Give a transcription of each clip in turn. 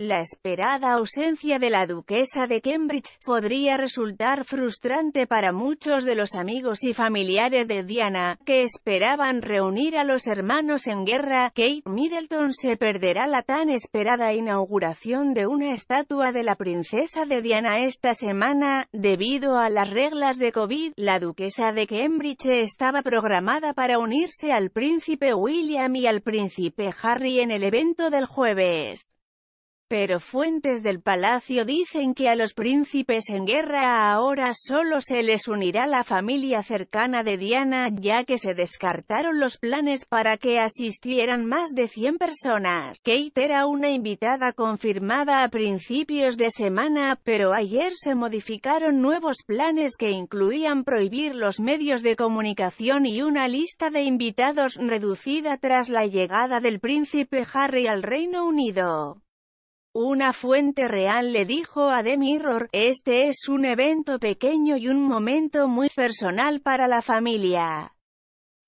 La esperada ausencia de la duquesa de Cambridge podría resultar frustrante para muchos de los amigos y familiares de Diana, que esperaban reunir a los hermanos en guerra. Kate Middleton se perderá la tan esperada inauguración de una estatua de la princesa de Diana esta semana, debido a las reglas de COVID. La duquesa de Cambridge estaba programada para unirse al príncipe William y al príncipe Harry en el evento del jueves. Pero fuentes del palacio dicen que a los príncipes en guerra ahora solo se les unirá la familia cercana de Diana, ya que se descartaron los planes para que asistieran más de 100 personas. Kate era una invitada confirmada a principios de semana, pero ayer se modificaron nuevos planes que incluían prohibir los medios de comunicación y una lista de invitados reducida tras la llegada del príncipe Harry al Reino Unido. Una fuente real le dijo a The Mirror, este es un evento pequeño y un momento muy personal para la familia.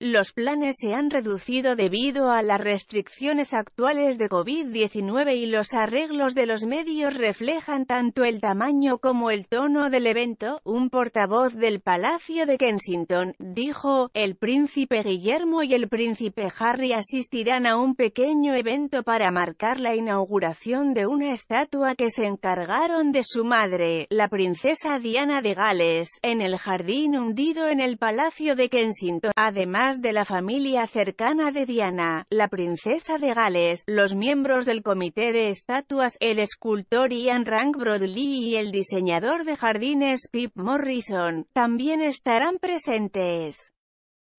Los planes se han reducido debido a las restricciones actuales de COVID-19 y los arreglos de los medios reflejan tanto el tamaño como el tono del evento, un portavoz del Palacio de Kensington, dijo, el príncipe Guillermo y el príncipe Harry asistirán a un pequeño evento para marcar la inauguración de una estatua que se encargaron de su madre, la princesa Diana de Gales, en el jardín hundido en el Palacio de Kensington. Además, de la familia cercana de Diana, la princesa de Gales, los miembros del comité de estatuas, el escultor Ian Rank broadley y el diseñador de jardines Pip Morrison, también estarán presentes.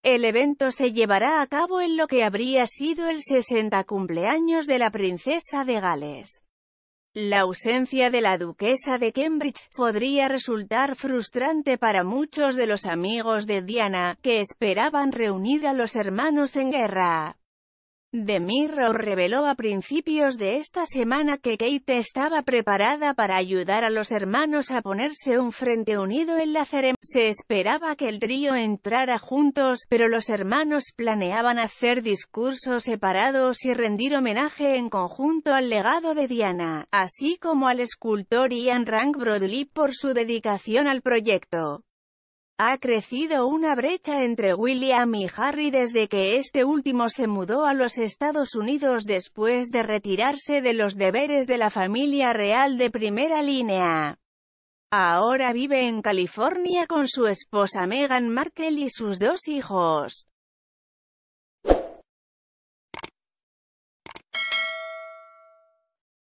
El evento se llevará a cabo en lo que habría sido el 60 cumpleaños de la princesa de Gales. La ausencia de la duquesa de Cambridge podría resultar frustrante para muchos de los amigos de Diana, que esperaban reunir a los hermanos en guerra. The Mirror reveló a principios de esta semana que Kate estaba preparada para ayudar a los hermanos a ponerse un frente unido en la ceremonia. Se esperaba que el trío entrara juntos, pero los hermanos planeaban hacer discursos separados y rendir homenaje en conjunto al legado de Diana, así como al escultor Ian Rank broadley por su dedicación al proyecto. Ha crecido una brecha entre William y Harry desde que este último se mudó a los Estados Unidos después de retirarse de los deberes de la familia real de primera línea. Ahora vive en California con su esposa Meghan Markle y sus dos hijos.